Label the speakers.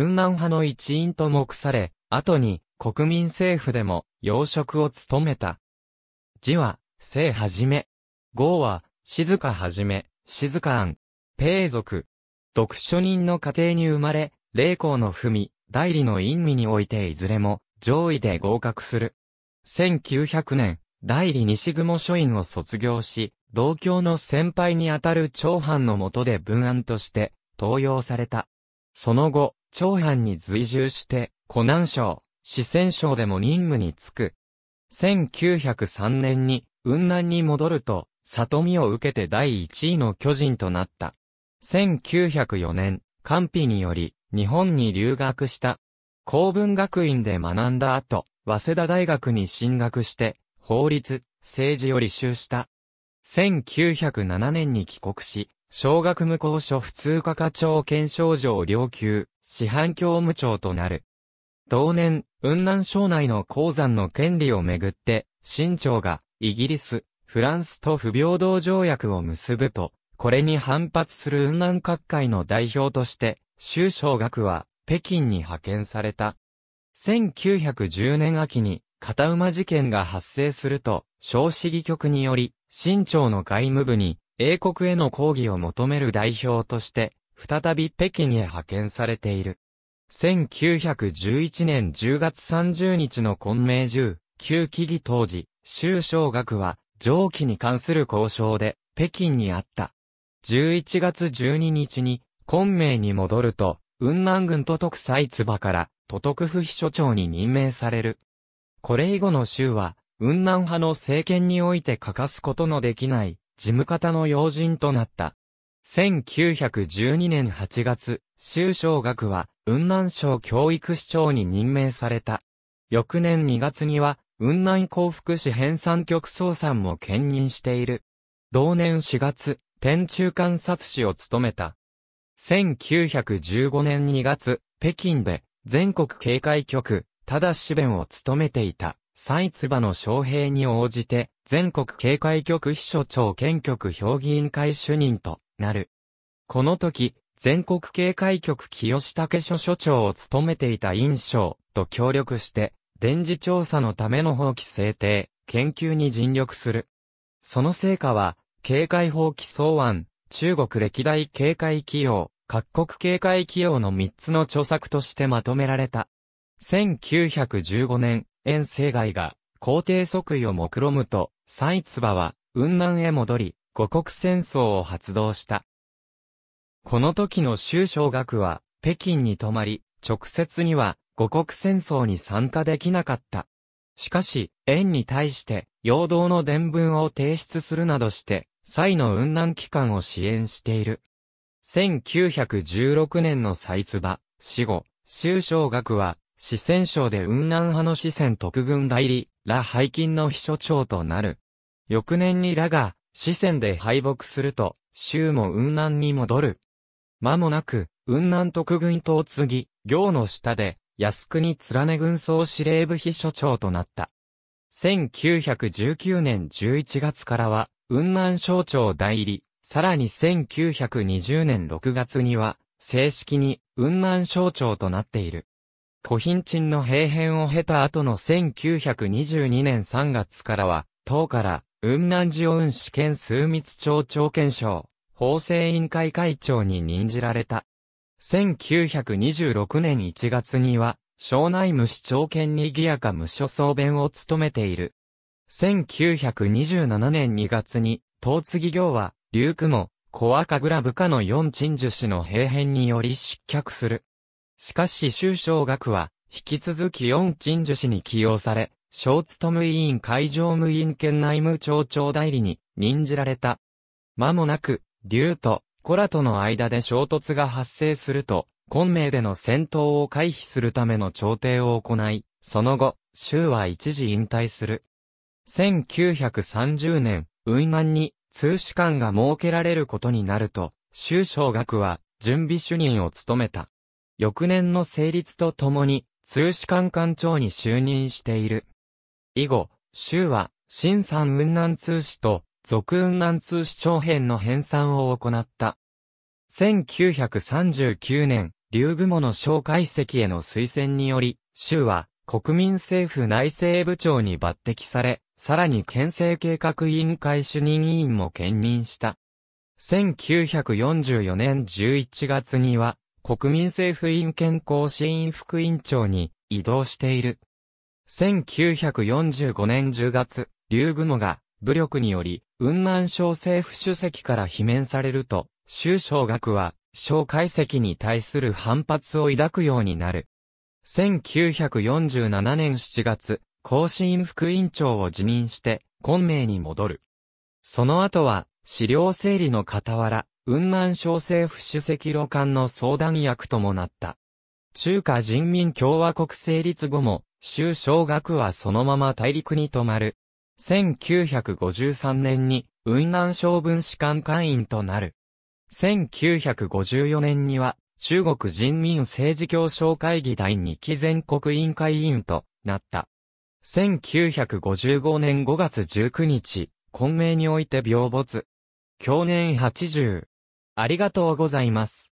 Speaker 1: 雲南派の一員と目され、後に国民政府でも要職を務めた。字は、聖はじめ。号は、静かはじめ、静か庵。平族。読書人の家庭に生まれ、霊光の文、代理の陰味においていずれも上位で合格する。1900年、代理西雲書院を卒業し、同郷の先輩にあたる長藩の下で文案として、登用された。その後、長藩に随従して、湖南省、四川省でも任務に就く。1903年に、雲南に戻ると、里見を受けて第1位の巨人となった。1904年、官費により、日本に留学した。公文学院で学んだ後、早稲田大学に進学して、法律、政治を履修した。1907年に帰国し、小学無効書普通科課長検証状領級、市販教務長となる。同年、雲南省内の鉱山の権利をめぐって、新朝が、イギリス、フランスと不平等条約を結ぶと、これに反発する雲南各界の代表として、周小学は、北京に派遣された。1910年秋に、片馬事件が発生すると、小市議局により、新朝の外務部に、英国への抗議を求める代表として、再び北京へ派遣されている。1911年10月30日の昆明10、旧期議当時、州小学は、上記に関する交渉で、北京にあった。11月12日に、昆明に戻ると、雲南軍都督蔡唾から、都督府秘書長に任命される。これ以後の州は、雲南派の政権において欠かすことのできない、事務方の要人となった。1912年8月、州小学は、雲南省教育市長に任命された。翌年2月には、雲南幸福市編纂局総参も兼任している。同年4月、天中観察士を務めた。1915年2月、北京で、全国警戒局、ただし弁を務めていた。ツバの招聘に応じて、全国警戒局秘書長県局評議員会主任となる。この時、全国警戒局清武署署長を務めていた印象と協力して、電磁調査のための法規制定、研究に尽力する。その成果は、警戒法規草案、中国歴代警戒企業、各国警戒企業の3つの著作としてまとめられた。1915年、遠征外が、皇帝即位を目論むと、ツバは、雲南へ戻り、五国戦争を発動した。この時の周小学は、北京に泊まり、直接には、五国戦争に参加できなかった。しかし、円に対して、陽動の伝聞を提出するなどして、蔡の雲南機関を支援している。1916年の蔡場、死後、周小学は、四川省で雲南派の四川特軍代理、羅背金の秘書長となる。翌年に羅が、四川で敗北すると、州も雲南に戻る。間もなく、雲南特軍統次、行の下で、靖国連ね軍総司令部秘書長となった。1919年11月からは、雲南省庁代理、さらに1920年6月には、正式に雲南省庁となっている。コヒンチンの閉変を経た後の1922年3月からは、党から、雲南寺雲試験数密町長検証、法制委員会会長に任じられた。1926年1月には、省内無市長権にぎやか無所総弁を務めている。1927年2月に、東次行は、龍雲、小赤倉部下の四鎮樹氏の閉変により失脚する。しかし周小学は、引き続き四鎮樹氏に起用され、小務委員会常務委員兼内務庁長代理に任じられた。間もなく、竜とコラとの間で衝突が発生すると、昆明での戦闘を回避するための調停を行い、その後、州は一時引退する。1930年、雲南に通史官が設けられることになると、州小学は準備主任を務めた。翌年の成立とともに、通史官官長に就任している。以後、州は、新三雲南通史と、俗雲南通史長編の編纂を行った。1939年、竜雲の紹介席への推薦により、州は、国民政府内政部長に抜擢され、さらに県政計画委員会主任委員も兼任した。1944年11月には、国民政府院健康支院副委員長に移動している。1945年10月、竜雲が武力により、雲南省政府主席から罷免されると、州省学は、小解析に対する反発を抱くようになる。1947年7月、甲子院副員長を辞任して、昆明に戻る。その後は、資料整理の傍ら、雲南省政府主席路官の相談役ともなった。中華人民共和国成立後も、州小学はそのまま大陸に泊まる。1953年に、雲南省分士官会員となる。1954年には、中国人民政治協商会議第2期全国委員会委員となった。1955年5月19日、混迷において病没。去年80。ありがとうございます。